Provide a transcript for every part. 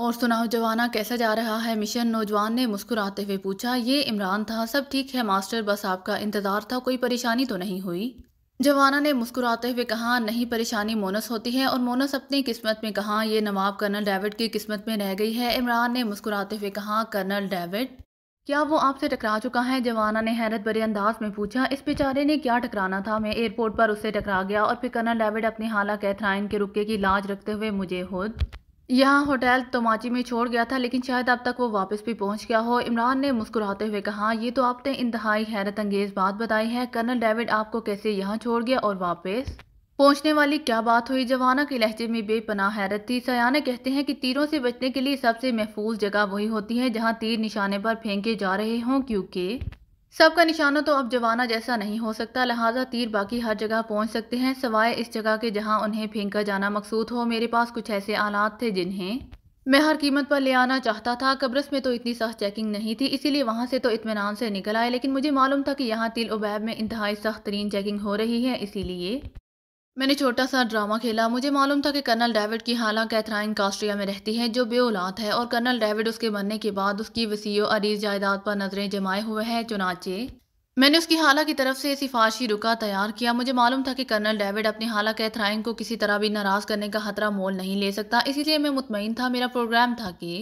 और सुनाओ जवाना कैसा जा रहा है मिशन नौजवान ने मुस्कुराते हुए पूछा ये इमरान था सब ठीक है मास्टर बस आपका इंतज़ार था कोई परेशानी तो नहीं हुई जवाना ने मुस्कुराते हुए कहा नहीं परेशानी मोनस होती है और मोनस अपनी किस्मत में कहा ये नवाब कर्नल डेविड की किस्मत में रह गई है इमरान ने मुस्कुराते हुए कहा कर्नल डेविड क्या वो आपसे टकरा चुका है जवाना ने हैरत भरे अंदाज में पूछा इस बेचारे ने क्या टकराना था मैं एयरपोर्ट पर उससे टकरा गया और फिर कर्नल डेविड अपनी हाला कैथराइन के रुके की लाज रखते हुए मुझे खुद यहाँ होटल तोमाची में छोड़ गया था लेकिन शायद अब तक वो वापस भी पहुँच गया हो इमरान ने मुस्कुराते हुए कहा ये तो आपने इंतहाई हैरत अंगेज़ बात बताई है कर्नल डेविड आपको कैसे यहाँ छोड़ गया और वापस पहुँचने वाली क्या बात हुई जवाना के लहजे में बेपनाह हैरत थी सयाना कहते हैं कि तीरों से बचने के लिए सबसे महफूज जगह वही होती है जहाँ तीर निशाने पर फेंके जा रहे हों क्योंकि सबका निशाना तो अब जवाना जैसा नहीं हो सकता लिहाजा तीर बाकी हर जगह पहुंच सकते हैं सवाए इस जगह के जहां उन्हें फेंका जाना मकसूद हो मेरे पास कुछ ऐसे आलात थे जिन्हें मैं हर कीमत पर ले आना चाहता था कब्रस में तो इतनी सख्त चेकिंग नहीं थी इसीलिए वहाँ से तो इतमान से निकल आए लेकिन मुझे मालूम था कि यहाँ तिल उबैब में इंतहाई सख्त तरीन चेकिंग हो रही है इसीलिए मैंने छोटा सा ड्रामा खेला मुझे मालूम था कि कर्नल डेविड की हाला कैथराइन कास्ट्रिया में रहती है जो औलाद है और कर्नल डेविड उसके मरने के बाद उसकी वसीयो अरीज जायदाद पर नजरें जमाए हुए हैं चुनाचे मैंने उसकी हाला की तरफ से सिफारशी रुका तैयार किया मुझे मालूम था कि कर्नल डेविड अपनी हाला कैथराइन को किसी तरह भी नाराज़ करने का खतरा मोल नहीं ले सकता इसीलिए मैं मुतमिन था मेरा प्रोग्राम था कि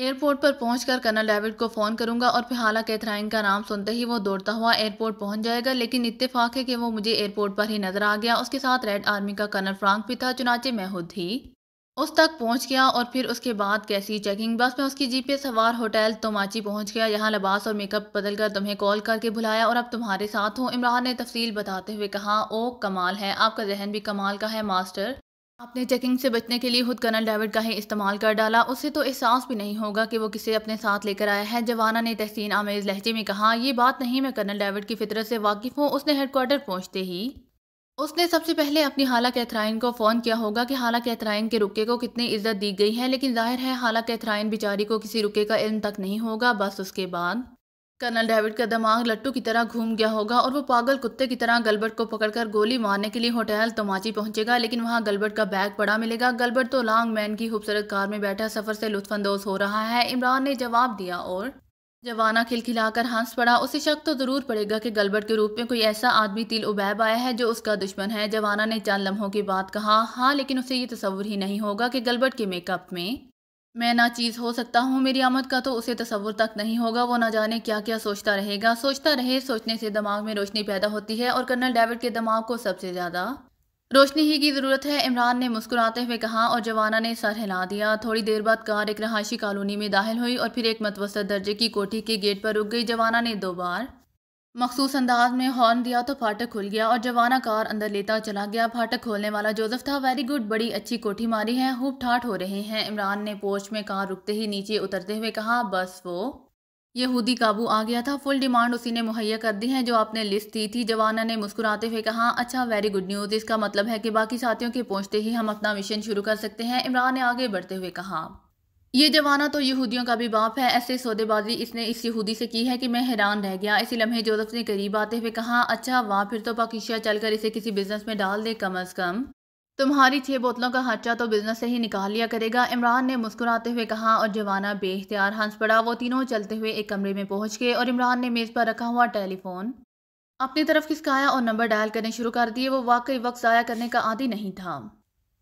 एयरपोर्ट पर पहुंचकर कर्नल डेविड को फ़ोन करूंगा और फिर हाला कैथराइन का नाम सुनते ही वो दौड़ता हुआ एयरपोर्ट पहुंच जाएगा लेकिन इत्तेफाक है कि वो मुझे एयरपोर्ट पर ही नज़र आ गया उसके साथ रेड आर्मी का कर्नल फ्रांक भी था चुनाचे मैं खुद ही उस तक पहुंच गया और फिर उसके बाद कैसी चेकिंग बस में उसकी जीप सवार होटल तोमाची पहुँच गया यहाँ लबास और मेकअप बदल कर तुम्हें कॉल करके बुलाया और अब तुम्हारे साथ हूँ इमरान ने तफसील बताते हुए कहा ओ कमाल है आपका जहन भी कमाल का है मास्टर अपने चेकिंग से बचने के लिए खुद कर्नल डेविड का ही इस्तेमाल कर डाला उसे तो एहसास भी नहीं होगा कि वो किसे अपने साथ लेकर आया है जवाना ने तहसीन आमेज लहजे में कहा यह बात नहीं मैं कर्नल डेविड की फितरत से वाकिफ हूँ उसने हेडक्वार्टर पहुँचते ही उसने सबसे पहले अपनी हाला कैथराइन को फ़ोन किया होगा कि हाला कैथराइन के रुके को कितनी इज्जत दी गई है लेकिन जाहिर है हाला कैथराइन बेचारी को किसी रुके का इल्म तक नहीं होगा बस उसके बाद कर्नल डेविड का दिमाग लट्टू की तरह घूम गया होगा और वो पागल कुत्ते की तरह गलबर्ट को पकड़कर गोली मारने के लिए होटल तोमाची पहुंचेगा लेकिन वहां गलबर्ट का बैग पड़ा मिलेगा गलबर्ट तो लॉन्ग मैन की खूबसूरत कार में बैठा सफर से लुत्फानंदोज हो रहा है इमरान ने जवाब दिया और जवाना खिलखिलाकर हंस पड़ा उसे शक तो ज़रूर पड़ेगा कि गलबर्ट के रूप में कोई ऐसा आदमी तिल उबैब आया है जो उसका दुश्मन है जवाना ने चंद लम्हों की बात कहा हाँ लेकिन उसे ये तस्वुर ही नहीं होगा कि गलबर्ट के मेकअप में मैं ना चीज़ हो सकता हूँ मेरी आमद का तो उसे तस्वुर तक नहीं होगा वो ना जाने क्या क्या सोचता रहेगा सोचता रहे सोचने से दिमाग में रोशनी पैदा होती है और कर्नल डेविड के दिमाग को सबसे ज़्यादा रोशनी ही की ज़रूरत है इमरान ने मुस्कुराते हुए कहा और जवाना ने सर हिला दिया थोड़ी देर बाद कार एक रहायशी कॉलोनी में दाखिल हुई और फिर एक मतवसत दर्जे की कोठी के गेट पर रुक गई जवाना ने दो बार मखसूस अंदाज में हॉर्न दिया तो फाटक खुल गया और जवाना कार अंदर लेता चला गया फाटक खोलने वाला जोसेफ था वेरी गुड बड़ी अच्छी कोठी मारी है हूब ठाट हो रहे हैं इमरान ने पोर्च में कार रुकते ही नीचे उतरते हुए कहा बस वो यहूदी काबू आ गया था फुल डिमांड उसी ने मुहैया कर दी है जो आपने लिस्ट दी थी जवाना ने मुस्कुराते हुए कहा अच्छा वेरी गुड न्यूज़ इसका मतलब है कि बाकी साथियों के पहुंचते ही हम अपना मिशन शुरू कर सकते हैं इमरान ने आगे बढ़ते हुए कहा ये जवाना तो यहूदियों का भी बाप है ऐसे सौदेबाजी इसने इस यहूदी से की है कि मैं हैरान रह गया इसी लम्हे जोसफ ने करीब आते हुए कहा अच्छा वाह फिर तो पाकिशिया चलकर इसे किसी बिजनेस में डाल दे कम अज़ कम तुम्हारी छह बोतलों का खर्चा तो बिजनेस से ही निकाल लिया करेगा इमरान ने मुस्कुराते हुए कहा और जवाना बेख्तियार हंस पड़ा वो तीनों चलते हुए एक कमरे में पहुंच गए और इमरान ने मेज़ पर रखा हुआ टेलीफोन अपनी तरफ खिसकाया और नंबर डायल करने शुरू कर दिए वो वाकई वक्त ज़ाया करने का आदि नहीं था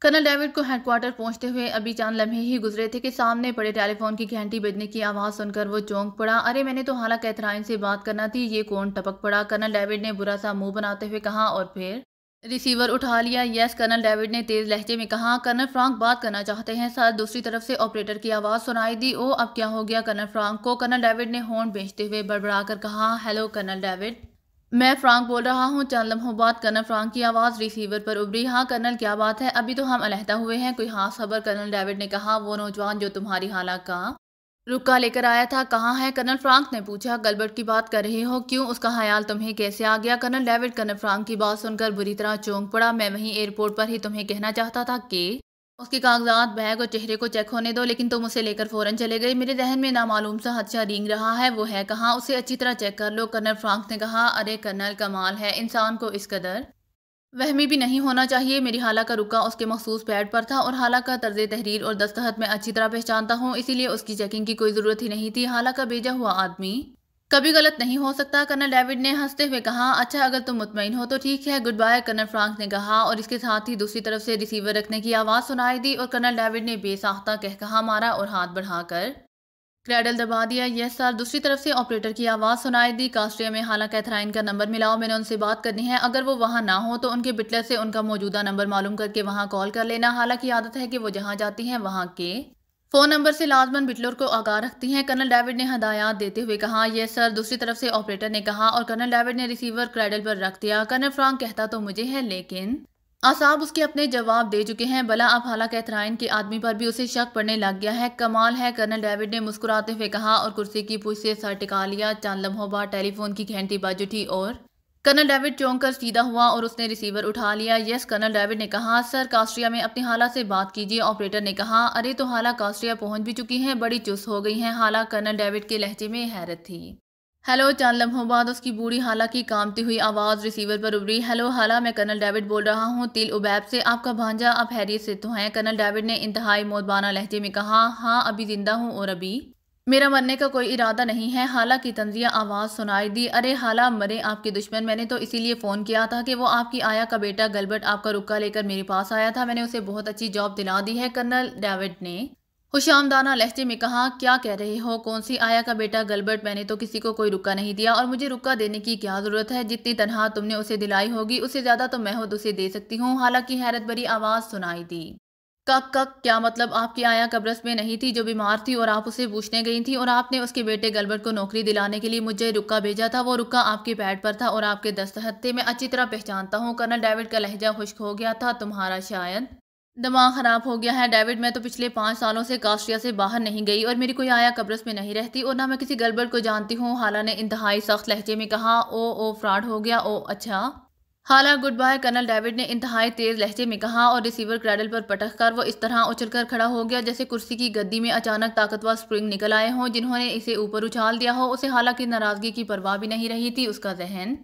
कर्नल डेविड को हेडक्वार्टर पहुंचते हुए अभी चांद लम्हे ही गुजरे थे कि सामने पड़े टेलीफोन की घंटी बजने की आवाज़ सुनकर वो चौंक पड़ा अरे मैंने तो हाला कैथराइन से बात करना थी ये कौन टपक पड़ा कर्नल डेविड ने बुरा सा मुंह बनाते हुए कहा और फिर रिसीवर उठा लिया यस कर्नल डेविड ने तेज लहजे में कहा कर्नल फ्रांक बात करना चाहते हैं सर दूसरी तरफ से ऑपरेटर की आवाज़ सुनाई दी ओ अब क्या हो गया कर्नल फ्रांक को कर्नल डेविड ने हॉर्न बेचते हुए बड़बड़ाकर कहा हेलो कर्नल डेविड मैं फ्रांक बोल रहा हूँ चंद लम्हों बाद कर्नल फ्रांक की आवाज़ रिसीवर पर उभरी हाँ कर्नल क्या बात है अभी तो हम अलहदा हुए हैं कोई खास खबर कर्नल डेविड ने कहा वो नौजवान जो तुम्हारी हालात का रुका लेकर आया था कहाँ है कर्नल फ्रांक ने पूछा गलबर्ट की बात कर रहे हो क्यों उसका ख्याल तुम्हें कैसे आ गया कर्नल डेविड कर्नल फ्रांक की बात सुनकर बुरी तरह चौंक पड़ा मैं वहीं एयरपोर्ट पर ही तुम्हें कहना चाहता था कि उसके कागजात बैग और चेहरे को चेक होने दो लेकिन तुम उसे लेकर फ़ौरन चले गए मेरे जहन में नामालूम सा हदशा रींग रहा है वो है कहाँ उसे अच्छी तरह चेक कर लो कर्नल फ्रांक ने कहा अरे कर्नल कमाल है इंसान को इस कदर वहमी भी नहीं होना चाहिए मेरी हाला का रुका उसके मखसूस पैड पर था और हाला का तर्ज तहरीर और दस्तखत मैं अच्छी तरह पहचानता हूँ इसीलिए उसकी चेकिंग की कोई ज़रूरत ही नहीं थी हाला का भेजा हुआ आदमी कभी गलत नहीं हो सकता कर्नल डेविड ने हंसते हुए कहा अच्छा अगर तुम मुतमिन हो तो ठीक है गुड बाय कर्नल फ्रांक ने कहा और इसके साथ ही दूसरी तरफ से रिसीवर रखने की आवाज़ सुनाई दी और कर्नल डेविड ने बेसाख्ता कह कहा मारा और हाथ बढ़ाकर क्रेडल दबा दिया यस सर दूसरी तरफ से ऑपरेटर की आवाज़ सुनाई दी कास्ट्रिया में हालांकि कैथराइन का नंबर मिलाओ मैंने उनसे बात करनी है अगर वो वहाँ ना हो तो उनके बिटलर से उनका मौजूदा नंबर मालूम करके वहाँ कॉल कर लेना हालांकि आदत है कि वो जहाँ जाती हैं वहाँ के फ़ोन नंबर से लाजमन बिटलोर को आगाह रखती हैं कर्नल डेविड ने हदायत देते हुए कहा यह सर दूसरी तरफ से ऑपरेटर ने कहा और कर्नल डेविड ने रिसीवर क्रेडल पर रख दिया कर्नल फ्रांक कहता तो मुझे है लेकिन आसाब उसके अपने जवाब दे चुके हैं भला अब हालांकि एथराइन के आदमी पर भी उसे शक पड़ने लग गया है कमाल है कर्नल डेविड ने मुस्कुराते हुए कहा और कुर्सी की पूछ से सर टिका लिया चांद लम्हों बाद टेलीफोन की घंटी बाजू थी और कर्नल डेविड चौंक कर सीधा हुआ और उसने रिसीवर उठा लिया यस कर्नल डेविड ने कहा सर कास्ट्रिया में अपनी हाला से बात कीजिए ऑपरेटर ने कहा अरे तो हाला कास्ट्रिया पहुंच भी चुकी हैं बड़ी चुस्त हो गई हैं हाला कर्नल डेविड के लहजे में हैरत थी हेलो चार लम्हों बाद उसकी बूढ़ी हाला की कामती हुई आवाज़ रिसीवर पर उभरी हेलो हाला मैं कर्नल डेविड बोल रहा हूँ तिल उबैब से आपका भांजा आप हैरियत से तो हैं कर्नल डेविड ने इंतहाई मोदबाना लहजे में कहा हाँ अभी ज़िंदा हूँ और अभी मेरा मरने का कोई इरादा नहीं है हाला की तंजिया आवाज़ सुनाई दी अरे हाला मरे आपके दुश्मन मैंने तो इसीलिए फ़ोन किया था कि वो आपकी आया का बेटा गलबर्ट आपका रुका लेकर मेरे पास आया था मैंने उसे बहुत अच्छी जॉब दिला दी है कर्नल डेविड ने हुशामदाना लहजे में कहा क्या कह रहे हो कौन सी आया का बेटा गलबर्ट मैंने तो किसी को कोई रुका नहीं दिया और मुझे रुका देने की क्या ज़रूरत है जितनी तनहा तुमने उसे दिलाई होगी उससे ज़्यादा तो मैं खुद उसे दे सकती हूँ हालांकि हैरत भरी आवाज़ सुनाई दी कक कक क्या मतलब आपकी आया कब्रस में नहीं थी जो बीमार थी और आप उसे पूछने गई थी और आपने उसके बेटे गलबर्ट को नौकरी दिलाने के लिए मुझे रुका भेजा था वो रुका आपके पैड पर था और आपके थे मैं अच्छी तरह पहचानता हूँ कर्नल डेविड का लहजा खुश्क हो गया था तुम्हारा शायद दिमाग ख़राब हो गया है डेविड मैं तो पिछले पाँच सालों से कास्ट्रिया से बाहर नहीं गई और मेरी कोई आया कब्रस में नहीं रहती और ना मैं किसी गलबर्ट को जानती हूँ हाला ने इंतहाई सख्त लहजे में कहा ओ ओ फ्रॉड हो गया ओ अच्छा हाला गुड बाय कर्नल डेविड ने इंतहाई तेज लहजे में कहा और रिसीवर क्रैडल पर पटक कर वो इस तरह उछल कर खड़ा हो गया जैसे कुर्सी की गद्दी में अचानक ताकतवर स्प्रिंग निकल आए हों जिन्होंने इसे ऊपर उछाल दिया हो उसे हालांकि नाराजगी की परवाह भी नहीं रही थी उसका जहन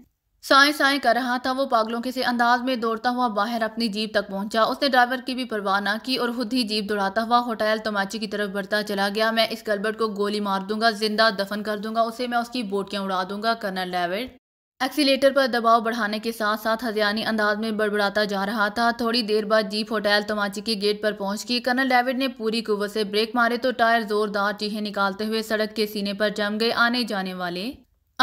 साए साए कर रहा था वो पागलों के से अंदाज में दौड़ता हुआ बाहर अपनी जीप तक पहुंचा उसने ड्राइवर की भी परवाह ना की और खुद ही जीप दौड़ाता हुआ होटल तमाची की तरफ बढ़ता चला गया मैं इस गलबट को गोली मार दूंगा जिंदा दफन कर दूंगा उसे मैं उसकी बोटियां उड़ा दूंगा कर्नल डेविड एक्सीटर पर दबाव बढ़ाने के साथ साथ हजियानी अंदाज में बड़बड़ाता जा रहा था थोड़ी देर बाद जीप होटल तमाची के गेट पर पहुंच गई कर्नल डेविड ने पूरी कुवत से ब्रेक मारे तो टायर जोरदार चीहे निकालते हुए सड़क के सीने पर जम गए आने जाने वाले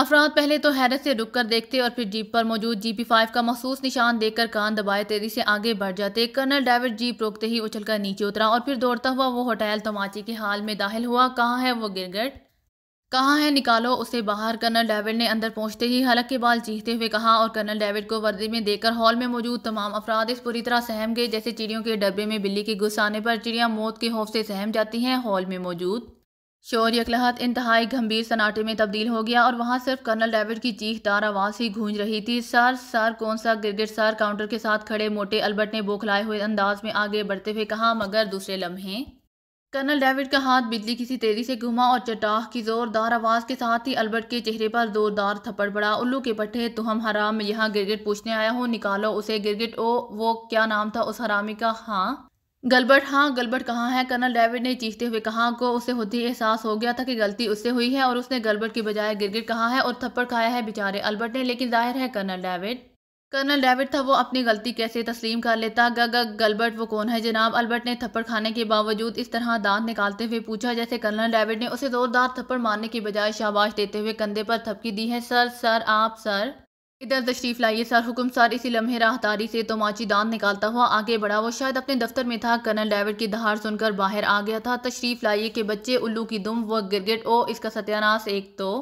अफराद पहले तो हैरत से रुक कर देखते और फिर जीप पर मौजूद जी पी फाइव का मखसूस निशान देखकर कान दबाए तेजी से आगे बढ़ जाते कर्नल डेविड जीप रोकते ही उछलकर नीचे उतरा और फिर दौड़ता हुआ वो होटल तमाची के हाल में दाखिल हुआ कहाँ है वो गिरगट कहाँ है निकालो उसे बाहर कर्नल डेविड ने अंदर पहुंचते ही हलक के बाल चीखते हुए कहा और कर्नल डेविड को वर्दी में देकर हॉल में मौजूद तमाम अफराद इस पूरी तरह सहम गए जैसे चिड़ियों के डब्बे में बिल्ली के गुस्सा आने पर चिड़िया मौत के खौफ से सहम जाती हैं हॉल में मौजूद शोर यकलहत इंतहाई गंभीर सनाटे में तब्दील हो गया और वहाँ सिर्फ कर्नल डेविड की चीखदार आवाज़ ही गूंज रही थी सर सर कौन सा गिरगिट सर काउंटर के साथ खड़े मोटे अल्बर्ट ने बौखलाए हुए अंदाज में आगे बढ़ते हुए कहा मगर दूसरे लम्हे कर्नल डेविड का हाथ बिजली किसी तेजी से घुमा और चटाह की जोरदार आवाज़ के साथ ही अल्बर्ट के चेहरे पर जोरदार थप्पड़ पड़ा उल्लू के पट्टे तो हम हराम यहाँ गिरगिट पूछने आया हूँ निकालो उसे गिरगिट ओ वो क्या नाम था उस हरामी का हाँ गलबर्ट हाँ गलबर्ट कहाँ है कर्नल डेविड ने चीखते हुए कहा को उसे होते ही एहसास हो गया था कि गलती उससे हुई है और उसने गलबर्ट की बजाय गिरगिट कहा है और थप्पड़ खाया है बेचारे अल्बर्ट ने लेकिन जाहिर है कर्नल डेविड कर्नल डेविड था वो अपनी गलती कैसे तस्लीम कर लेता गग गलबर्ट वो कौन है जनाब अल्बर्ट ने थप्पड़ खाने के बावजूद इस तरह दांत निकालते हुए पूछा जैसे कर्नल डेविड ने उसे जोरदार थप्पड़ मारने की बजाय शाबाश देते हुए कंधे पर थपकी दी है सर सर आप सर इधर तशरीफ लाइए सर हुकुम सर इसी लम्हे राहदारी से तोमाची दांत निकालता हुआ आगे बढ़ा वो शायद अपने दफ्तर में था कर्नल डेविड की दहाड़ सुनकर बाहर आ गया था तशरीफ लाइए के बच्चे उल्लू की दुम व गिरगिट ओ इसका सत्यानाश एक तो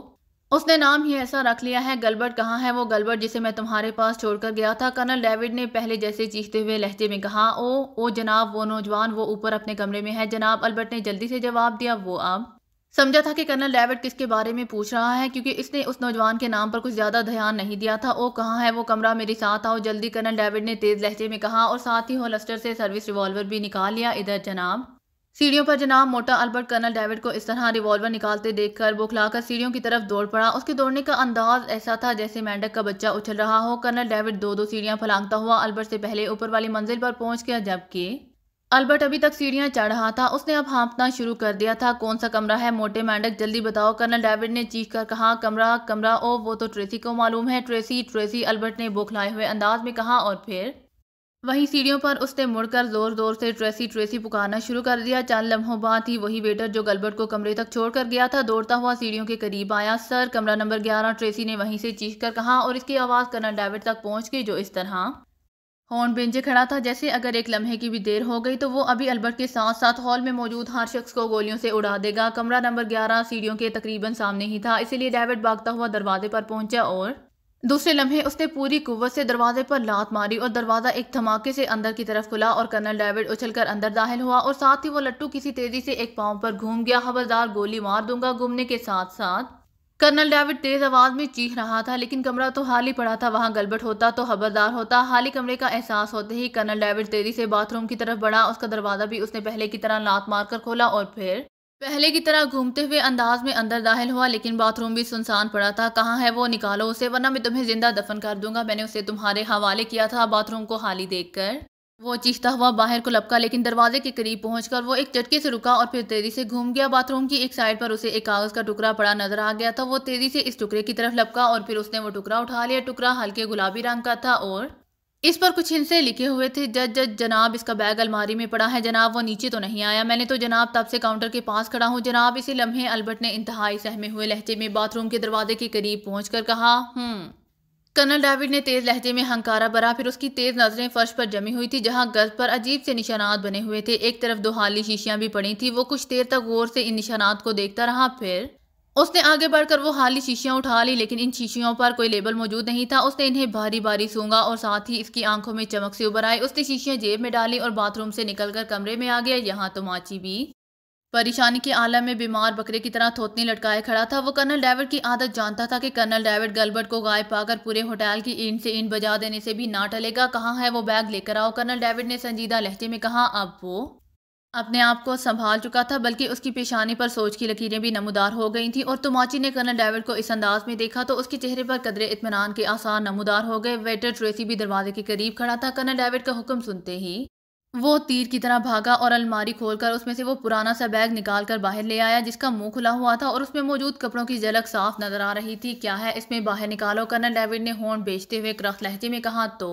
उसने नाम ही ऐसा रख लिया है गलबर्ट कहाँ है वो गलबर्ट जिसे मैं तुम्हारे पास छोड़कर गया था कर्नल डेविड ने पहले जैसे चीखते हुए लहजे में कहा ओ ओ जनाब वो नौजवान वो ऊपर अपने कमरे में है जनाब अल्बर्ट ने जल्दी से जवाब दिया वो आप समझा था कि कर्नल डेविड किसके बारे में पूछ रहा है क्योंकि इसने उस नौजवान के नाम पर कुछ ज़्यादा ध्यान नहीं दिया था ओ कहाँ है वो कमरा मेरे साथ आओ जल्दी कर्नल डेविड ने तेज़ लहजे में कहा और साथ ही होलस्टर से सर्विस रिवॉल्वर भी निकाल लिया इधर जनाब सीढ़ियों पर जनाब मोटा अल्बर्ट कर्नल डेविड को इस तरह रिवॉल्वर निकालते देखकर बुखलाकर सीढ़ियों की तरफ दौड़ पड़ा उसके दौड़ने का अंदाज ऐसा था जैसे मेंढक का बच्चा उछल रहा हो कर्नल डेविड दो दो सीढ़ियां फलांगता हुआ अल्बर्ट से पहले ऊपर वाली मंजिल पर पहुंच गया जबकि अल्बर्ट अभी तक सीढ़ियां चढ़ रहा था उसने अब हाँपना शुरू कर दिया था कौन सा कमरा है मोटे मेंढक जल्दी बताओ कर्नल डेविड ने चीख कर कहा कमरा कमरा ओ वो तो ट्रेसी को मालूम है ट्रेसी ट्रेसी अल्बर्ट ने बौखलाए हुए अंदाज में कहा और फिर वहीं सीढ़ियों पर उसने मुड़कर जोर जोर से ट्रेसी ट्रेसी पुकारना शुरू कर दिया चंद लम्हों बाद ही वही वेटर जो गलबर्ट को कमरे तक छोड़कर गया था दौड़ता हुआ सीढ़ियों के करीब आया सर कमरा नंबर ग्यारह ट्रेसी ने वहीं से चीख कर कहा और इसकी आवाज़ कर्नल डेविड तक पहुंच गई जो इस तरह हॉर्न बेंजे खड़ा था जैसे अगर एक लम्हे की भी देर हो गई तो वो अभी अल्बर्ट के साथ साथ हॉल में मौजूद हर शख्स को गोलियों से उड़ा देगा कमरा नंबर ग्यारह सीढ़ियों के तकरीबन सामने ही था इसीलिए डेविड भागता हुआ दरवाजे पर पहुंचा और दूसरे लम्हे उसने पूरी कुत से दरवाजे पर लात मारी और दरवाज़ा एक धमाके से अंदर की तरफ खुला और कर्नल डेविड उछलकर अंदर दाखिल हुआ और साथ ही वो लट्टू किसी तेज़ी से एक पांव पर घूम गया खबरदार गोली मार दूंगा घूमने के साथ साथ कर्नल डेविड तेज़ आवाज़ में चीख रहा था लेकिन कमरा तो हाली पड़ा था वहां गलबट होता तो खबरदार होता हाली कमरे का एहसास होते ही कर्नल डेविड तेज़ी से बाथरूम की तरफ बढ़ा उसका दरवाज़ा भी उसने पहले की तरह लात मारकर खोला और फिर पहले की तरह घूमते हुए अंदाज में अंदर दाखिल हुआ लेकिन बाथरूम भी सुनसान पड़ा था कहाँ है वो निकालो उसे वरना मैं तुम्हें जिंदा दफन कर दूंगा मैंने उसे तुम्हारे हवाले किया था बाथरूम को खाली देखकर वो चीखता हुआ बाहर को लपका लेकिन दरवाजे के करीब पहुंचकर वो एक झटके से रुका और फिर तेजी से घूम गया बाथरूम की एक साइड पर उसे एक कागज़ का टुकड़ा पड़ा नजर आ गया था वो तेजी से इस टुकड़े की तरफ लपका और फिर उसने वो टुकड़ा उठा लिया टुकड़ा हल्के गुलाबी रंग का था और इस पर कुछ हिंसे लिखे हुए थे जज जज जनाब इसका बैग अलमारी में पड़ा है जनाब वो नीचे तो नहीं आया मैंने तो जनाब तब से काउंटर के पास खड़ा हूँ जनाब इसी लम्हे अल्बर्ट ने इंतहाई सहमे हुए लहजे में बाथरूम के दरवाजे के करीब पहुँच कर कहा हूँ हम्म। कर्नल डेविड ने तेज़ लहजे में हंकारा भरा फिर उसकी तेज़ नज़रें फर्श पर जमी हुई थी जहां गज पर अजीब से निशानात बने हुए थे एक तरफ दो हाली शीशियां भी पड़ी थी वो कुछ देर तक गौर से इन निशानात को देखता रहा फिर उसने आगे बढ़कर वो हाली शीशियाँ उठा ली लेकिन इन शीशियों पर कोई लेबल मौजूद नहीं था उसने इन्हें भारी बारी सूंगा और साथ ही इसकी आंखों में चमक से उभर आई उसने शीशियाँ जेब में डाली और बाथरूम से निकलकर कमरे में आ गया यहाँ तो माची भी परेशानी के आलम में बीमार बकरे की तरह थोतनी लटकाए खड़ा था वो कर्नल डेविड की आदत जानता था कि कर्नल डेविड गलबर्ट को गाय पाकर पूरे होटल की ईंट से ईंट बजा देने से भी ना टलेगा कहाँ है वो बैग लेकर आओ कर्नल डेविड ने संजीदा लहजे में कहा अब वो अपने आप को संभाल चुका था बल्कि उसकी पेशानी पर सोच की लकीरें भी नमदार हो गई थीं और तुमाची ने कर्नल डेविड को इस अंदाज में देखा तो उसके चेहरे पर कदरे इतमान के आसार नमदार हो गए वेटर ट्रेसी भी दरवाजे के करीब खड़ा था कर्नल डेविड का हुक्म सुनते ही वो तीर की तरह भागा और अलमारी खोलकर उसमें से वो पुराना सा बैग निकाल कर बाहर ले आया जिसका मुंह खुला हुआ था और उसमें मौजूद कपड़ों की झलक साफ नजर आ रही थी क्या है इसमें बाहर निकालो कर्नल डेविड ने हॉर्न बेचते हुए क्रख लहजे में कहा तो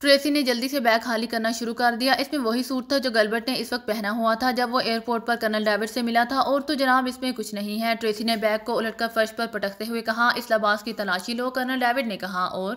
ट्रेसी ने जल्दी से बैग खाली करना शुरू कर दिया इसमें वही सूट था जो गलबर्ट ने इस वक्त पहना हुआ था जब वो एयरपोर्ट पर कर्नल डेविड से मिला था और तो जनाब इसमें कुछ नहीं है ट्रेसी ने बैग को उलटकर फर्श पर पटकते हुए कहा इस लबास की तलाशी लो कर्नल डेविड ने कहा और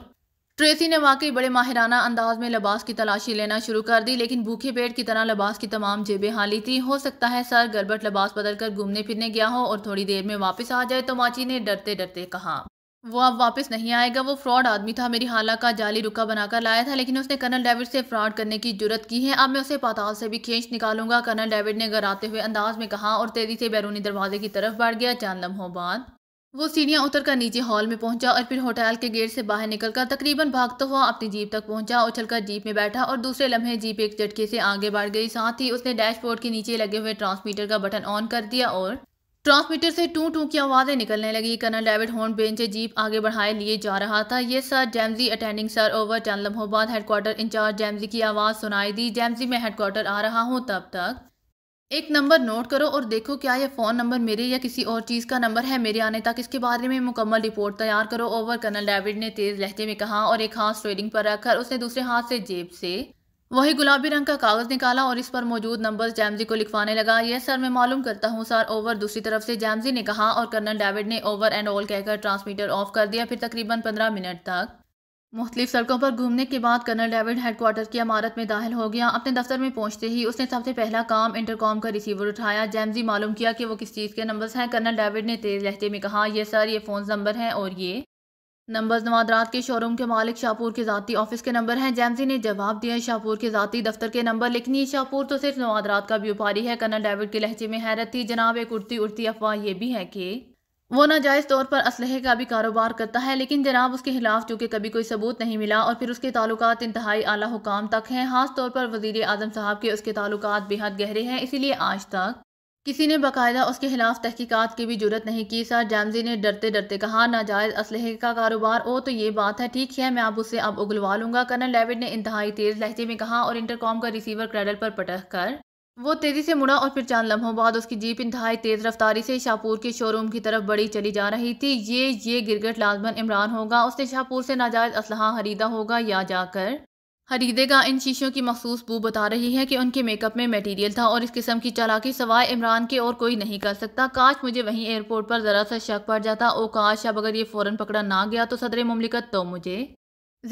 ट्रेसी ने वाकई बड़े माहिराना अंदाज में लबास की तलाशी लेना शुरू कर दी लेकिन भूखे पेट की तरह लबास की तमाम जेबें हाली थी हो सकता है सर गलबर्ट लबास बदलकर घूमने फिरने गया हो और थोड़ी देर में वापस आ जाए तो माची ने डरते डरते कहा वो अब वापस नहीं आएगा वो फ्रॉड आदमी था मेरी हाला का जाली रुका बनाकर लाया था लेकिन उसने कर्नल डेविड से फ्रॉड करने की जरूरत की है अब मैं उसे पाताल से भी खींच निकालूंगा कर्नल डेविड ने घर आते हुए अंदाज में कहा और तेजी से बैरूनी दरवाजे की तरफ बढ़ गया चांद लम्हों बाद वो सीढ़ियाँ उतर कर नीचे हॉल में पहुंचा और फिर होटल के गेट से बाहर निकलकर तकरीबन भागता तो हुआ अपनी जीप तक पहुंचा उछलकर जीप में बैठा और दूसरे लम्हे जीप एक झटके से आगे बढ़ गई साथ ही उसने डैशबोर्ड के नीचे लगे हुए ट्रांसमीटर का बटन ऑन कर दिया और ट्रांसमीटर से टू टू की आवाज़ें निकलने लगी कर्नल डेविड हॉर्न बेंच जीप आगे बढ़ाए लिए जा रहा था ये सर जैमजी अटेंडिंग सर ओवर चंद लम्होबाद हेडक्वार्टर इंचार्ज जैमजी की आवाज़ सुनाई दी जैमजी मैं हेडक्वार्टर आ रहा हूँ तब तक एक नंबर नोट करो और देखो क्या यह फ़ोन नंबर मेरे या किसी और चीज़ का नंबर है मेरे आने तक इसके बारे में मुकम्मल रिपोर्ट तैयार करो ओवर कर्नल डेविड ने तेज़ लहजे में कहा और एक हाथ ट्रेडिंग पर रखकर उसने दूसरे हाथ से जेब से वही गुलाबी रंग का कागज़ निकाला और इस पर मौजूद नंबर्स जैमजी को लिखवाने लगा यह सर मैं मालूम करता हूँ सर ओवर दूसरी तरफ से जैमजी ने कहा और कर्नल डेविड ने ओवर एंड ऑल कहकर ट्रांसमीटर ऑफ कर दिया फिर तकरीबन पंद्रह मिनट तक मुख्तलिफ सड़कों पर घूमने के बाद कर्नल डेविड हेडक्वार्टर की इमारत में दाखिल हो गया अपने दफ्तर में पहुंचते ही उसने सबसे पहला काम इंटरकॉम का रिसीवर उठाया जैमजी मालूम किया कि वो किस चीज़ के नंबर्स हैं कर्नल डेविड ने तेज लहजे में कहा यह सर ये फ़ोन नंबर है और ये नंबर नवादरात के शोरूम के मालिक शाहपुर के जाती ऑफिस के नंबर हैं जैमसी ने जवाब दिया शाहपुर के जाती दफ्तर के नंबर लेकिन ये शाहपुर तो सिर्फ नवादरात का व्यापारी है कर्नल डेविड के लहजे में हैरत थी जनाब एक उड़ती उड़ती अफवाह यह भी है कि वो नाजायज तौर पर असलहे का भी कारोबार करता है लेकिन जनाब उसके खिलाफ चूँकि कभी कोई सबूत नहीं मिला और फिर उसके ताल्लुक इंतहाई आला हुकाम तक हैं खास तौर पर वजीर आजम साहब के उसके ताल्लुक बेहद गहरे हैं इसीलिए आज तक किसी ने बाकायदा उसके खिलाफ तहकीकात की भी जरूरत नहीं की सर जैमजी ने डरते डरते कहा नाजायज असलहे का कारोबार ओ तो ये बात है ठीक है मैं आप उससे अब उगलवा लूंगा कर्नल डेविड ने इंतहाई तेज लहजे में कहा और इंटरकॉम का रिसीवर क्रेडल पर पटक कर वो तेजी से मुड़ा और फिर चांद लम्हों बाद उसकी जीप इंतहाई तेज़ रफ्तारी से शाहपुर के शोरूम की तरफ बड़ी चली जा रही थी ये ये गिरगट लाजमन इमरान होगा उसने शाहपुर से नाजायज असलहा खरीदा होगा या जाकर हरीदेगा इन शीशों की मखसूस बू बता रही है कि उनके मेकअप में मटेरियल था और इस किस्म की चालाकी सवाए इमरान के और कोई नहीं कर सकता काश मुझे वहीं एयरपोर्ट पर ज़रा सा शक पड़ जाता ओ काश अब अगर ये फ़ौरन पकड़ा ना गया तो सदर ममलिकत तो मुझे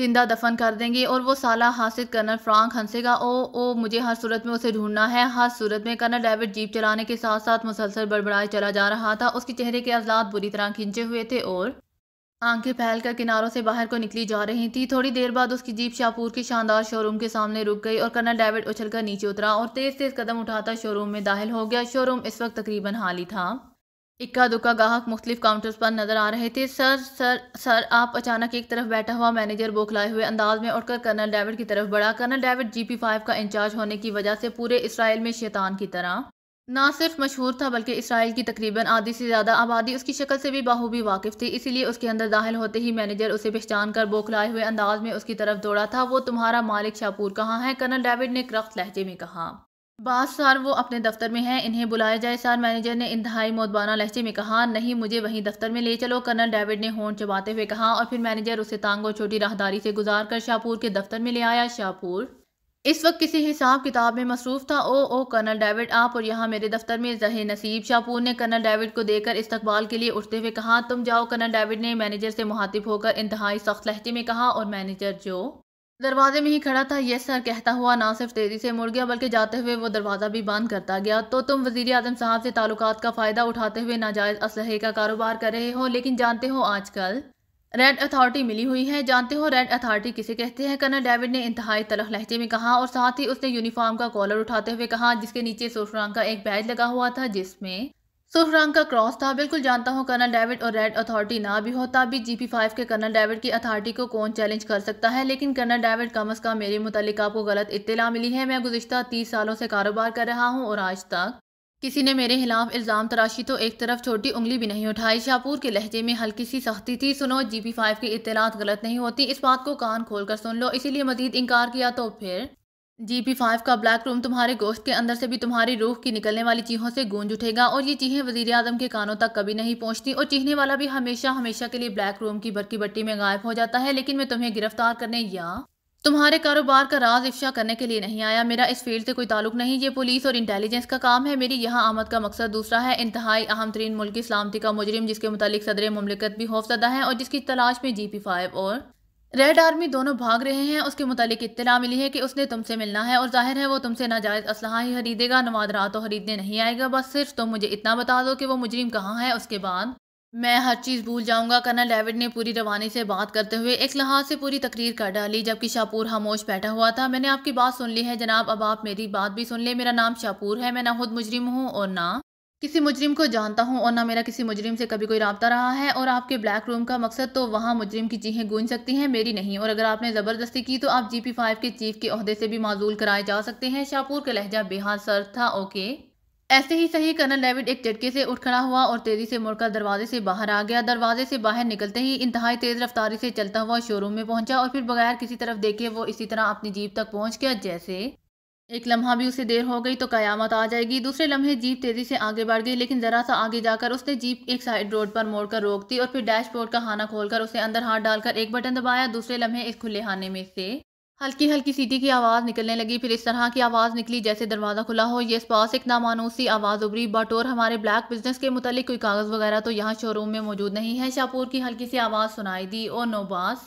जिंदा दफन कर देंगे और वो साला हासिल कर्नल फ्रांक हंसेगा ओ ओ मुझे हर सूरत में उसे ढूंढना है हर सूरत में कर्नल डेविड जीप चलाने के साथ साथ मुसलसल बड़बड़ाए चला जा रहा था उसके चेहरे के अजलात बुरी तरह खींचे हुए थे और आंखें पहल कर किनारों से बाहर को निकली जा रही थी थोड़ी देर बाद उसकी जीप शाहपुर के शानदार शोरूम के सामने रुक गई और कर्नल डेविड उछलकर नीचे उतरा और तेज तेज कदम उठाता शोरूम में दाखिल हो गया शोरूम इस वक्त तकरीबन हाल ही था इक्का दुक्का गाहक मुख्तलिफ काउंटर्स पर नजर आ रहे थे सर सर सर आप अचानक एक तरफ बैठा हुआ मैनेजर बोखलाए हुए अंदाज में उठकर कर्नल डेविड की तरफ बढ़ा colonel David G P five का इंचार्ज होने की वजह से पूरे इसराइल में शैतान की तरह ना सिर्फ मशहूर था बल्कि इसराइल की तकरीबन आधी से ज़्यादा आबादी उसकी शक्ल से भी बाहूबी वाकिफ़ थी इसीलिए उसके अंदर दाखिल होते ही मैनेजर उसे पहचान कर बोखलाए हुए अंदाज में उसकी तरफ दौड़ा था वो तुम्हारा मालिक शाहपुर कहाँ है कर्नल डेविड ने क्रख्त लहजे में कहा बास सर वो अपने दफ्तर में है इन्हें बुलाया जाए सार मैनेजर ने इंतहाई मोतबाना लहजे में कहा नहीं मुझे वहीं दफ्तर में ले चलो कर्नल डेविड ने होंठ चबाते हुए कहा और फिर मैनेजर उसे और छोटी राहदारी से गुजार कर शाहपुर के दफ्तर में ले आया शाहपुर इस वक्त किसी हिसाब किताब में मसरूफ़ था ओ ओ कर्नल डेविड आप और यहाँ मेरे दफ्तर में जहे नसीब शाहपुर ने कर्नल डेविड को देकर इस्तकबाल के लिए उठते हुए कहा तुम जाओ कर्नल डेविड ने मैनेजर से मुहातिब होकर इंतहाई सख्त लहजे में कहा और मैनेजर जो दरवाजे में ही खड़ा था यस सर कहता हुआ ना सिर्फ तेज़ी से मुड़ गया बल्कि जाते हुए वो दरवाज़ा भी बंद करता गया तो तुम वजीर अजम साहब से ताल्लुकात का फ़ायदा उठाते हुए नाजायज़ असलहे का कारोबार कर रहे हो लेकिन जानते हो आजकल रेड अथॉरिटी मिली हुई है जानते हो रेड अथॉरिटी किसे कहते हैं कर्नल डेविड ने इंतहाई तलख लहजे में कहा और साथ ही उसने यूनिफॉर्म का कॉलर उठाते हुए कहा जिसके नीचे रंग का एक बैज लगा हुआ था जिसमें रंग का क्रॉस था बिल्कुल जानता हूँ कर्नल डेविड और रेड अथॉरिटी ना भी होता भी भी जीपी फाइव के कर्नल डेविड की अथॉरिटी को कौन चैलेंज कर सकता है लेकिन कर्नल डेविड कम अज़ कम मेरे मुतल आपको गलत इत्तला मिली है मैं गुजशत तीस सालों से कारोबार कर रहा हूँ और आज तक किसी ने मेरे खिलाफ इल्ज़ाम तराशी तो एक तरफ छोटी उंगली भी नहीं उठाई शाहपुर के लहजे में हल्की सी सख्ती थी सुनो जी पी फाइव की इतलात गलत नहीं होती इस बात को कान खोल कर सुन लो इसीलिए मजीद इनकार किया तो फिर जी पी फाइव का ब्लैक रूम तुम्हारे गोश्त के अंदर से भी तुम्हारी रूह की निकलने वाली चीहों से गूंज उठेगा और ये चीहें वजीर अजम के कानों तक कभी नहीं पहुंचती और चीहने वाला भी हमेशा हमेशा के लिए ब्लैक रूम की बरकी बट्टी में गायब हो जाता है लेकिन मैं तुम्हें गिरफ्तार करने या तुम्हारे कारोबार का राज इफ्शा करने के लिए नहीं आया मेरा इस फील्ड से कोई ताल्लुक नहीं ये पुलिस और इंटेलिजेंस का काम है मेरी यहाँ आमद का मकसद दूसरा है इंतहाई अहम तरीन मुल्क सलामती का मुजरिम जिसके मुतालिक सदर ममलिकत भी खौफजदा है और जिसकी तलाश में जी पी फाइव और रेड आर्मी दोनों भाग रहे हैं उसके मुतालिक इतला मिली है कि उसने तुमसे मिलना है और जाहिर है वो तुमसे नाजायज़ असलाह ही खरीदेगा नवाद रात तो खरीदने नहीं आएगा बस सिर्फ तुम मुझे इतना बता दो कि वो मुजरिम कहाँ है उसके बाद मैं हर चीज़ भूल जाऊंगा कर्नल डेविड ने पूरी रवानी से बात करते हुए एक लिहाज से पूरी तकरीर कर डाली जबकि शाहपुर खामोश बैठा हुआ था मैंने आपकी बात सुन ली है जनाब अब आप मेरी बात भी सुन ले मेरा नाम शाहपुर है मैं ना खुद मुजरिम हूँ और ना किसी मुजरिम को जानता हूँ और ना मेरा किसी मुजरिम से कभी कोई रबता रहा है और आपके ब्लैक रूम का मकसद तो वहाँ मुजरिम की चीहें गूंज सकती हैं मेरी नहीं और अगर आपने ज़बरदस्ती की तो आप जी पी फाइव के चीफ के अहदे से भी माजूल कराए जा सकते हैं शाहपुर का लहजा बेहद सर था ओके ऐसे ही सही कर्नल डेविड एक झटके से उठ खड़ा हुआ और तेजी से मुड़कर दरवाजे से बाहर आ गया दरवाजे से बाहर निकलते ही इंतहाई तेज रफ्तारी से चलता हुआ शोरूम में पहुंचा और फिर बगैर किसी तरफ देखे वो इसी तरह अपनी जीप तक पहुंच गया जैसे एक लम्हा भी उसे देर हो गई तो कयामत आ जाएगी दूसरे लम्हे जीप तेजी से आगे बढ़ गई लेकिन जरा सा आगे जाकर उसने जीप एक साइड रोड पर मोड़कर रोक दी और फिर डैशबोर्ड का हाना खोलकर उसे अंदर हाथ डालकर एक बटन दबाया दूसरे लम्हे इस खुले हाने में से हल्की हल्की सीटी की आवाज़ निकलने लगी फिर इस तरह की आवाज़ निकली जैसे दरवाज़ा खुला हो ये पास एक नामानूसी आवाज़ उभरी बटोर हमारे ब्लैक बिजनेस के मुतालिक कोई कागज़ वगैरह तो यहाँ शोरूम में मौजूद नहीं है शाहपुर की हल्की सी आवाज़ सुनाई दी और नोबास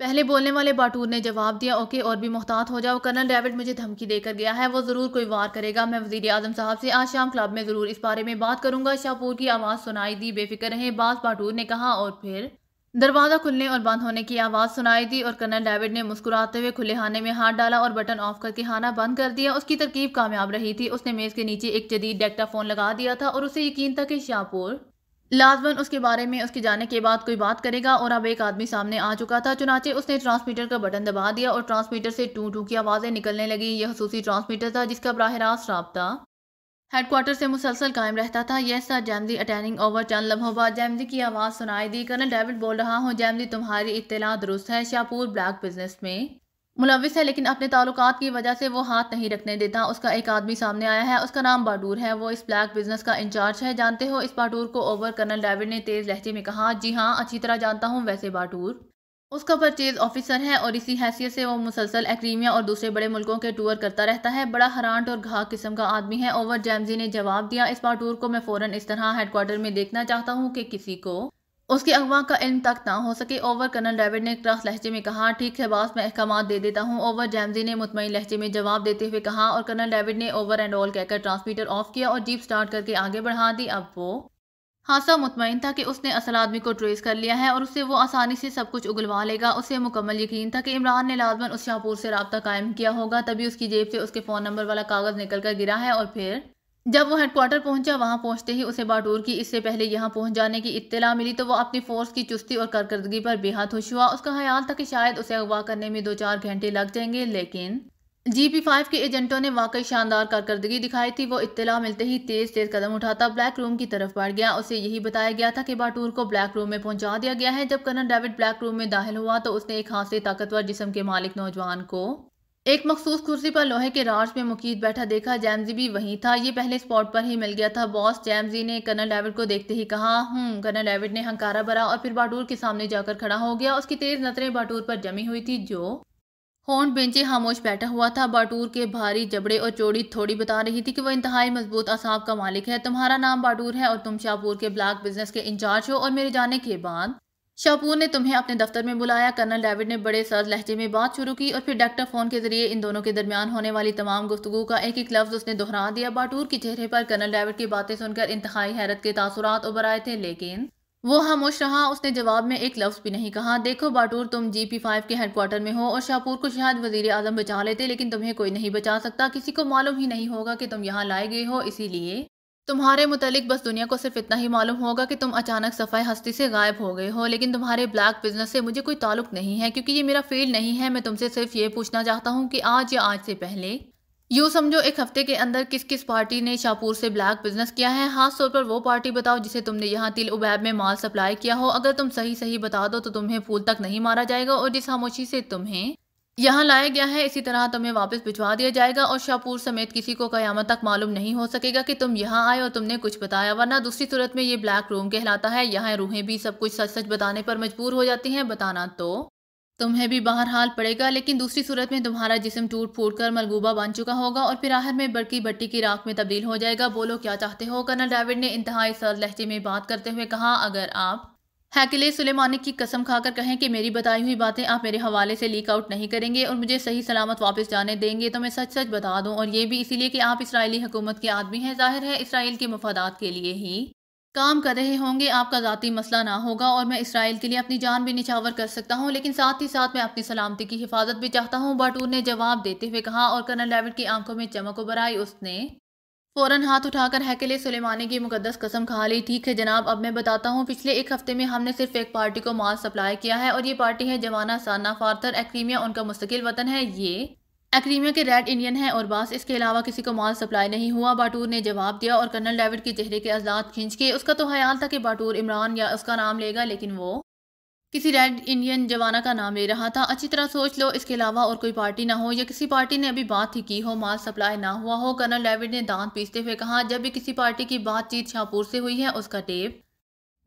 पहले बोलने वाले बाटूर ने जवाब दिया ओके और भी मोहतात हो जाओ कर्नल डेविड मुझे धमकी देकर गया है वो ज़रूर कोई वार करेगा मैं वजीर आजम साहब से आज शाम क्लब में ज़रूर इस बारे में बात करूंगा शाहपुर की आवाज़ सुनाई दी बेफिक्र रहे बास बाटूर ने कहा और फिर दरवाज़ा खुलने और बंद होने की आवाज़ सुनाई दी और कर्नल डेविड ने मुस्कुराते हुए खुले हाने में हाथ डाला और बटन ऑफ करके हाना बंद कर दिया उसकी तरकीब कामयाब रही थी उसने मेज़ के नीचे एक जदीद डेक्टा फ़ोन लगा दिया था और उसे यकीन था कि शाहपुर लाजमन उसके बारे में उसके जाने के बाद कोई बात करेगा और अब एक आदमी सामने आ चुका था चुनाचे उसने ट्रांसमीटर का बटन दबा दिया और ट्रांसमीटर से टू टू की आवाज़ें निकलने लगी यह खसूसी ट्रांसमीटर था जिसका बरह रास्त रहा हेडक्वार्टर से मुसलसल कायम रहता था यह सर जैमदी अटैनिंग ओवर चंद लम्हों बाद जैमदी की आवाज़ सुनाई दी कर्नल डेविड बोल रहा हूँ जैमदी तुम्हारी इतला दुरुस्त है शाहपुर ब्लैक बिजनेस में मुलविस है लेकिन अपने ताल्लुक की वजह से वो हाथ नहीं रखने देता उसका एक आदमी सामने आया है उसका नाम बाडूर है वो इस ब्लैक बिजनेस का इंचार्ज है जानते हो इस बाटूर को ओवर कर्नल डेविड ने तेज़ लहजे में कहा जी हाँ अच्छी तरह जानता हूँ वैसे बाटूर उसका परचेज ऑफिसर है और इसी हैसियत से वो मुसलसल एक्रीमिया और दूसरे बड़े मुल्कों के टूर करता रहता है बड़ा हरांट और घाक किस्म का आदमी है ओवर जैमजी ने जवाब दिया इस बार टूर को मैं फ़ौरन इस तरह हेडक्वार्टर में देखना चाहता हूँ कि किसी को उसके अगवा का इल्म तक ना हो सके ओवर कर्नल डेविड ने क्रास लहजे में कहा ठीक है बास मैं अहकाम दे देता हूँ ओवर जैमजी ने मुतमिन लहजे में जवाब देते हुए कहा और कर्नल डेविड ने ओवर एंड ऑल कहकर ट्रांसमीटर ऑफ किया और जीप स्टार्ट करके आगे बढ़ा दी अब वो हादसा मुतमिन था कि उसने असल आदमी को ट्रेस कर लिया है और उससे वो आसानी से सब कुछ उगलवा लेगा उसे मुकम्मल यकीन था कि इमरान ने लाजमन उस शाहपुर से रबता कायम किया होगा तभी उसकी जेब से उसके फ़ोन नंबर वाला कागज़ निकल कर गिरा है और फिर जब वो हेडकोार्टर पहुंचा वहां पहुंचते ही उसे बाटूर की इससे पहले यहां पहुंच जाने की इत्तला मिली तो वो अपनी फोर्स की चुस्ती और कारकर्दगी पर बेहद खुश हुआ उसका ख्याल था कि शायद उसे अगवा करने में दो चार घंटे लग जाएंगे लेकिन जीपी फाइव के एजेंटों ने वाकई शानदार कारकर्दगी दिखाई थी वो इतला मिलते ही तेज तेज कदम उठाता ब्लैक रूम की तरफ बढ़ गया उसे यही बताया गया था कि बाटूर को ब्लैक रूम में पहुंचा दिया गया है जब कर्नल डेविड ब्लैक रूम में दाखिल हुआ तो उसने एक हाथ से ताकतवर जिसम के मालिक नौजवान को एक मखसूस कुर्सी पर लोहे के राज में मुकीद बैठा देखा जैमजी भी वहीं था ये पहले स्पॉट पर ही मिल गया था बॉस जैमजी ने कर्नल डेविड को देखते ही कहा हूँ हम्म, कर्नल डेविड ने हंकारा भरा और फिर बाटूर के सामने जाकर खड़ा हो गया उसकी तेज नजरें बाटूर पर जमी हुई थी जो हॉर्न बेंचे खामोश बैठा हुआ था बाटूर के भारी जबड़े और चोड़ी थोड़ी बता रही थी कि वह इंतहाई मजबूत असाब का मालिक है तुम्हारा नाम बाटूर है और तुम शाहपुर के ब्लैक बिजनेस के इंचार्ज हो और मेरे जाने के बाद शाहपुर ने तुम्हें अपने दफ्तर में बुलाया कर्नल डेविड ने बड़े सर लहजे में बात शुरू की और फिर डॉक्टर फोन के जरिए इन दोनों के दरमियान होने वाली तमाम गुफ्तु का एक एक लफ्ज़ उसने दोहरा दिया बाटूर के चेहरे पर कर्नल डेविड की बातें सुनकर इंतहाई हैरत के तासुरात उभर आए थे लेकिन वो खामोश रहा उसने जवाब में एक लफ्ज़ भी नहीं कहा देखो बाटूर तुम जी पी फाइव के हेडक्वार्टर में हो और शाहपुर को शायद वजीर आजम बचा लेते लेकिन तुम्हें कोई नहीं बचा सकता किसी को मालूम ही नहीं होगा कि तुम यहाँ लाए गए हो इसीलिए तुम्हारे मुतलिक बस दुनिया को सिर्फ इतना ही मालूम होगा कि तुम अचानक सफ़ाई हस्ती से गायब हो गए हो लेकिन तुम्हारे ब्लैक बिजनेस से मुझे कोई ताल्लुक नहीं है क्योंकि ये मेरा फील्ड नहीं है मैं तुमसे सिर्फ ये पूछना चाहता हूँ कि आज या आज से पहले यूँ समझो एक हफ्ते के अंदर किस किस पार्टी ने शाहपुर से ब्लैक बिजनेस किया है खास तौर पर वो पार्टी बताओ जिसे तुमने यहाँ तिल उबैब में माल सप्लाई किया हो अगर तुम सही सही बता दो तो तुम्हें फूल तक नहीं मारा जाएगा और जिस खामोशी से तुम्हें यहाँ लाया गया है इसी तरह तुम्हें वापस भिजवा दिया जाएगा और शाहपुर समेत किसी को कयामत तक मालूम नहीं हो सकेगा कि तुम यहाँ आए और तुमने कुछ बताया वरना दूसरी सूरत में ये ब्लैक रूम कहलाता है यहाँ रूहें भी सब कुछ सच सच बताने पर मजबूर हो जाती हैं बताना तो तुम्हें भी बाहर हाल पड़ेगा लेकिन दूसरी सूरत में तुम्हारा जिसम टूट फूट कर मलगूबा बन चुका होगा और फिर आहर में बड़की बट्टी की राख में तब्दील हो जाएगा बोलो क्या चाहते हो कर्नल डेविड ने इंतहाई सर लहजे में बात करते हुए कहा अगर आप हैकिले सुलेमानी की कसम खाकर कहें कि मेरी बताई हुई बातें आप मेरे हवाले से लीक आउट नहीं करेंगे और मुझे सही सलामत वापस जाने देंगे तो मैं सच सच बता दूं और ये भी इसीलिए कि आप इसराइली हुकूमत के आदमी हैं जाहिर है इसराइल के मफादात के लिए ही काम कर रहे होंगे आपका ज़ाती मसला ना होगा और मैं इसराइल के लिए अपनी जान भी निछावर कर सकता हूँ लेकिन साथ ही साथ मैं अपनी सलामती की हिफाजत भी चाहता हूँ बटूर ने जवाब देते हुए कहा और कर्नल लेविट की आंखों में चमक उबर आई उसने फ़ौरन हाथ उठाकर हैकेले सुलेमानी की मुकदस कसम खा ली ठीक है जनाब अब मैं बताता हूँ पिछले एक हफ्ते में हमने सिर्फ एक पार्टी को माल सप्लाई किया है और ये पार्टी है जवाना साना फार्थर एक्रीमिया उनका मुस्तकिल वतन है ये एक्रीमिया के रेड इंडियन है और बस इसके अलावा किसी को माल सप्लाई नहीं हुआ बाटूर ने जवाब दिया और कर्नल डेविड के चेहरे के अजलात खींच के उसका तो ख्याल था कि बाटूर इमरान या उसका नाम लेगा लेकिन वो किसी रेड इंडियन जवाना का नाम ले रहा था अच्छी तरह सोच लो इसके अलावा और कोई पार्टी ना हो या किसी पार्टी ने अभी बात ही की हो माल सप्लाई ना हुआ हो कर्नल डेविड ने दांत पीसते हुए कहा जब भी किसी पार्टी की बातचीत शाहपुर से हुई है उसका टेप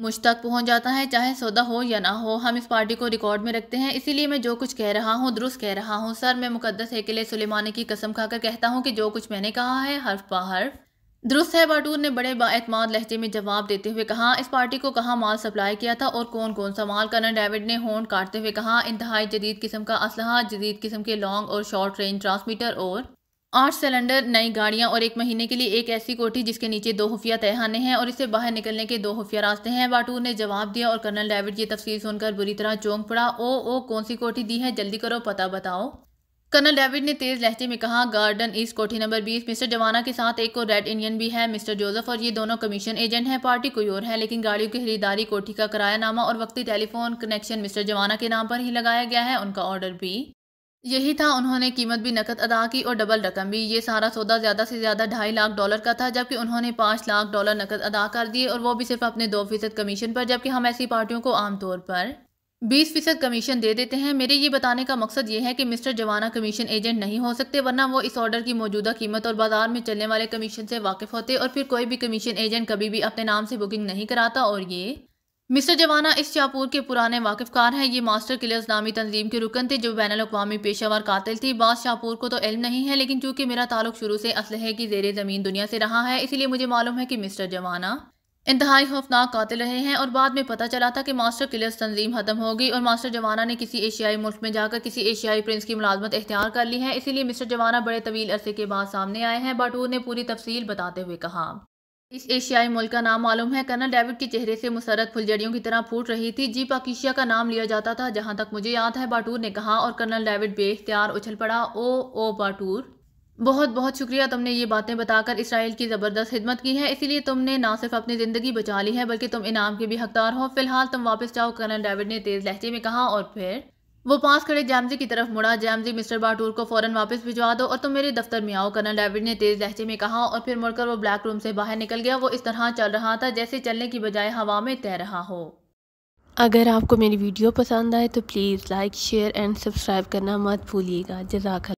मुझ तक पहुंच जाता है चाहे सौदा हो या ना हो हम इस पार्टी को रिकॉर्ड में रखते हैं इसीलिए मैं जो कुछ कह रहा हूँ दुरुस्त कह रहा हूँ सर मैं मुकदस हेकिले सुलेमानी की कसम खाकर कहता हूँ कि जो कुछ मैंने कहा है हर्फ बा हर्फ दुरुस्त है बाटूर ने बड़े बातमान लहजे में जवाब देते हुए कहा इस पार्टी को कहाँ माल सप्लाई किया था और कौन कौन सा माल करना डेविड ने होंड काटते हुए कहा इंतहाई जदीद किस्म का असलहा जदीद किस्म के लॉन्ग और शॉर्ट रेंज ट्रांसमीटर और आठ सिलेंडर नई गाड़ियां और एक महीने के लिए एक ऐसी कोठी जिसके नीचे दो खुफिया तहखाने हैं और इससे बाहर निकलने के दो खुफिया रास्ते हैं बाटूर ने जवाब दिया और कर्नल डेविड ये तफसील सुनकर बुरी तरह चौंक पड़ा ओ ओ कौन सी कोठी दी है जल्दी करो पता बताओ कर्नल डेविड ने तेज लहजे में कहा गार्डन ईस्ट कोठी नंबर बीस मिस्टर जवाना के साथ एक और रेड इंडियन भी है मिस्टर जोसेफ और ये दोनों कमीशन एजेंट हैं पार्टी कोई और है लेकिन गाड़ियों की खरीदारी कोठी का किराया नामा और वक्ती टेलीफोन कनेक्शन मिस्टर जवाना के नाम पर ही लगाया गया है उनका ऑर्डर भी यही था उन्होंने कीमत भी नकद अदा की और डबल रकम भी ये सारा सौदा ज़्यादा से ज़्यादा ढाई लाख डॉलर का था जबकि उन्होंने पाँच लाख डॉलर नकद अदा कर दिए और वो भी सिर्फ अपने दो फीसद कमीशन पर जबकि हम ऐसी पार्टियों को आमतौर पर बीस फीसद कमीशन दे देते हैं मेरे ये बताने का मकसद ये है कि मिस्टर जवाना कमीशन एजेंट नहीं हो सकते वरना वो इस ऑर्डर की मौजूदा कीमत और बाजार में चलने वाले कमीशन से वाकिफ होते और फिर कोई भी कमीशन एजेंट कभी भी अपने नाम से बुकिंग नहीं कराता और ये मिस्टर जवाना इस शाहपुर के पुराने वाकिफकार हैं ये मास्टर किलर्स नामी तंजीम के रुकन थे जो बैन अवी पेशावर कातिल थी बाद शाहपुर को तो इल नहीं है लेकिन चूंकि मेरा ताल्लुक शुरू से असलहे की जेर ज़मीन दुनिया से रहा है इसलिए मुझे मालूम है कि मिस्टर जवाना इंतहाई खौफनाक कातिल रहे हैं और बाद में पता चला था कि मास्टर किलर्स तंजीम खत्म हो गई और मास्टर जवाना ने किसी एशियाई मुल्क में जाकर किसी एशियाई प्रिंस की मुलाजमत इख्तियार कर ली है इसीलिए मिस्टर जवाना बड़े तवील अरसे के बाद सामने आए हैं बटूर ने पूरी तफसील बताते हुए कहा इस एशियाई मुल्क का नाम मालूम है कर्नल डेविड के चेहरे से मुसरत फुलझड़ियों की तरह फूट रही थी जी पाकिशिया का नाम लिया जाता था जहां तक मुझे याद है बाटूर ने कहा और कर्नल डेविड बेख्तियार उछल पड़ा ओ ओ बाटूर बहुत बहुत शुक्रिया तुमने ये बातें बताकर इसराइल की ज़बरदस्त खिदमत की है इसीलिए तुमने ना सिर्फ अपनी ज़िंदगी बचा ली है बल्कि तुम इनाम के भी हकदार हो फिलहाल तुम वापस जाओ कर्नल डेविड ने तेज़ लहजे में कहा और फिर वो पास खड़े जैमजी की तरफ मुड़ा जैमजी मिस्टर बाटूर को फौरन वापस भिजवा दो और तुम मेरे दफ्तर में आओ कर्नल डेविड ने तेज लहजे में कहा और फिर मुड़कर वो ब्लैक रूम से बाहर निकल गया वो इस तरह चल रहा था जैसे चलने की बजाय हवा में तैर रहा हो अगर आपको मेरी वीडियो पसंद आए तो please like share and subscribe करना मत भूलिएगा जजाक